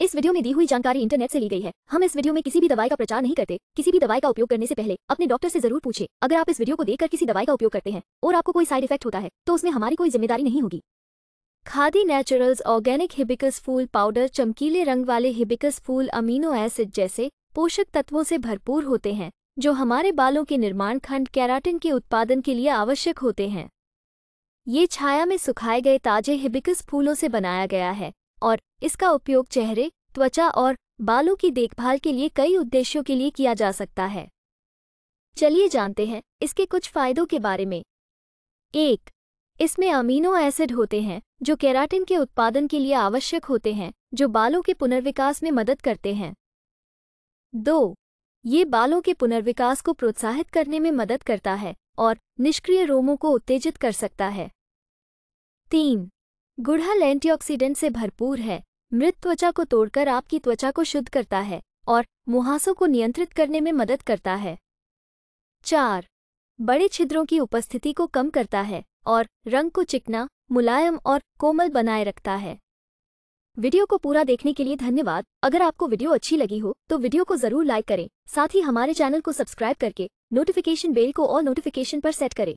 इस वीडियो में दी हुई जानकारी इंटरनेट से ली गई है हम इस वीडियो में किसी भी दवाई का प्रचार नहीं करते किसी भी दवाई का उपयोग करने से पहले अपने डॉक्टर से जरूर पूछे अगर आप इस वीडियो को देखकर किसी दवाई का उपयोग करते हैं और आपको कोई साइड इफेक्ट होता है तो उसमें हमारी कोई जिम्मेदारी नहीं होगी खादी नेचुरल्स ऑर्गेनिक हिबिकस फूल पाउडर चमकीले रंग वाले हिबिकस फूल अमीनो एसिड जैसे पोषक तत्वों से भरपूर होते हैं जो हमारे बालों के निर्माण खंड कैराटिन के उत्पादन के लिए आवश्यक होते हैं ये छाया में सुखाए गए ताजे हिबिकस फूलों से बनाया गया है और इसका उपयोग चेहरे त्वचा और बालों की देखभाल के लिए कई उद्देश्यों के लिए किया जा सकता है चलिए जानते हैं इसके कुछ फायदों के बारे में एक इसमें अमीनो एसिड होते हैं जो केराटिन के उत्पादन के लिए आवश्यक होते हैं जो बालों के पुनर्विकास में मदद करते हैं दो ये बालों के पुनर्विकास को प्रोत्साहित करने में मदद करता है और निष्क्रिय रोमों को उत्तेजित कर सकता है तीन गुड़हल एंटीऑक्सीडेंट से भरपूर है मृत त्वचा को तोड़कर आपकी त्वचा को शुद्ध करता है और मुहासों को नियंत्रित करने में मदद करता है चार बड़े छिद्रों की उपस्थिति को कम करता है और रंग को चिकना मुलायम और कोमल बनाए रखता है वीडियो को पूरा देखने के लिए धन्यवाद अगर आपको वीडियो अच्छी लगी हो तो वीडियो को जरूर लाइक करें साथ ही हमारे चैनल को सब्सक्राइब करके नोटिफिकेशन बेल को और नोटिफिकेशन पर सेट करें